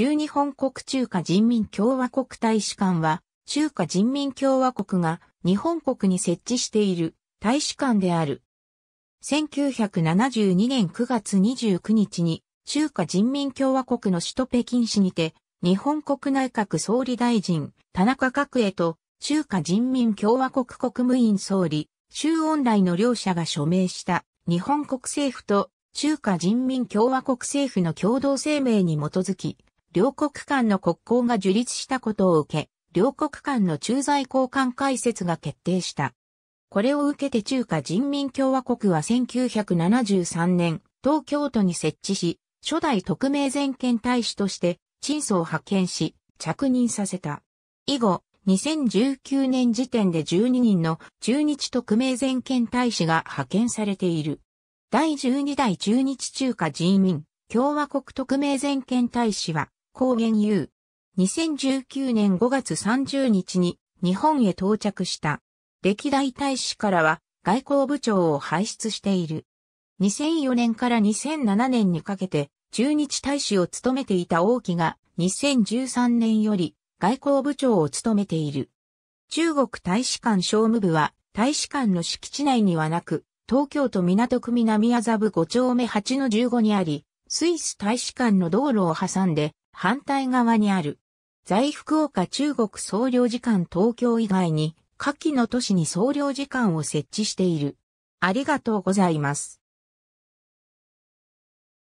中日本国中華人民共和国大使館は、中華人民共和国が日本国に設置している大使館である。1972年9月29日に中華人民共和国の首都北京市にて日本国内閣総理大臣田中角栄と中華人民共和国国務院総理周恩来の両者が署名した日本国政府と中華人民共和国政府の共同声明に基づき両国間の国交が樹立したことを受け、両国間の駐在交換解説が決定した。これを受けて中華人民共和国は1973年、東京都に設置し、初代特命全権大使として、陳祖を派遣し、着任させた。以後、2019年時点で12人の中日特命全権大使が派遣されている。第12代中日中華人民共和国特命全権大使は、高原優。2019年5月30日に日本へ到着した。歴代大使からは外交部長を輩出している。2004年から2007年にかけて中日大使を務めていた王毅が2013年より外交部長を務めている。中国大使館商務部は大使館の敷地内にはなく、東京都港区南麻布5丁目8の15にあり、スイス大使館の道路を挟んで反対側にある。在福岡中国総領事館東京以外に、下記の都市に総領事館を設置している。ありがとうございます。